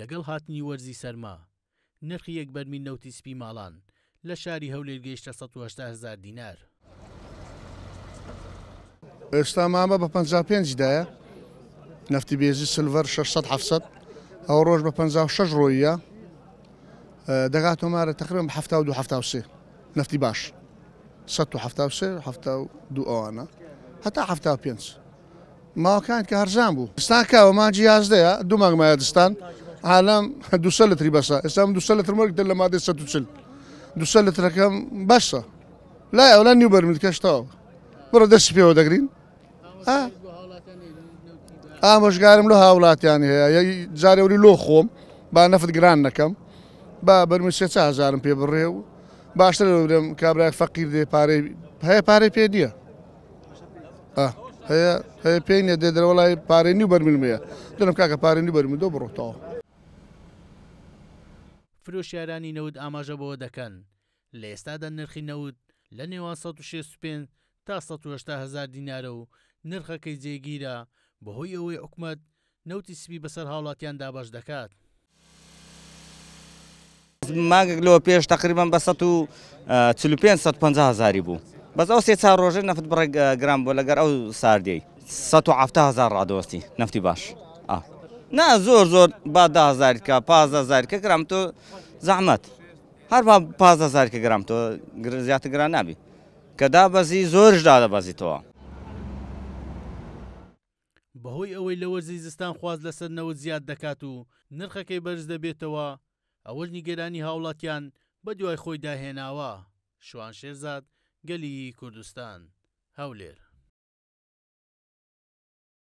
لەگەڵ هاتنی وەرزی سەرما نرخی یەک بەرمی نەوتی سپی ماڵان لە شاری هەولێر گەیشتە 1970هزار دینار ئێستا مامە بە 55دایە نفتی بێزی سلڤەر 600 ئەو ڕۆژ بە 56 ڕۆیە دەگات تۆمارە تقرم 1970 نفتی باش 1970 دو ئەوانە هەتا 5. ماوەکان کە هەرزان بوو ستا کاوە ماجی یازدەیە دوو ماگمایە دستان عالم دوسە لە تری بەسە ئێستا دوسە لە ترمەرگ دە لە مادە سە چل دوسە لە ترەکەم بەشە لای ئەولا نیو بەرمیل کەشتەوە بڕە دەستی پێوە دەگرین ئامۆژگارم لە هاوڵاتیان هەیە جارێوری لۆ خۆم با نەفت گران نەکەم با بەرمی سێ چهزارم پێ بڕێ و باشتر لەم کابراای فەقیر دێ پارەی هەیە پارەی پێ دیە پێین دێ دەوەڵی پارێنی بەرمیلمەیە دەم کاکە پارێنی بەرمی دۆ بڕۆتەوە فرۆشیارانی نەود ئاماژەبەوە دەکەن لە ئێستادا نرخی نەود لە نێوان 1665 تا 1970هزار دیینارە و نرخەکەی جێگیرە بەهۆی ئەوەی حکومت نەوتی سبی بەسەر هاوڵاتیاندا بەش دەکات. ماگەک لەوە پێش تقریبان بە 1 5 هزاری بوو. بەس ئەو سێ چا ڕۆژێ نەفت بڕێ گرام بۆ لەگەر ئەو ساردەی 1970هزار ڕادۆستی نفتی باش نا زۆر زۆر با داهزارکە پازهزارکە گرام تۆ زەحمەت هەر پازهزارکە گرام تۆ زیاتر گران نابی کە دابەزی زۆرش دادەبەزیتەوە. بەهۆی ئەوەی لە وەرزی زستان خواز لەسەرنەوە زیاد دەکات و نرخەکەی بەرز دەبێتەوە ئەوەش نیگەرانی هاوڵاتیان بە دوای خۆی داهێناوە شوان شێرزاد گەلی کوردستان هەولێر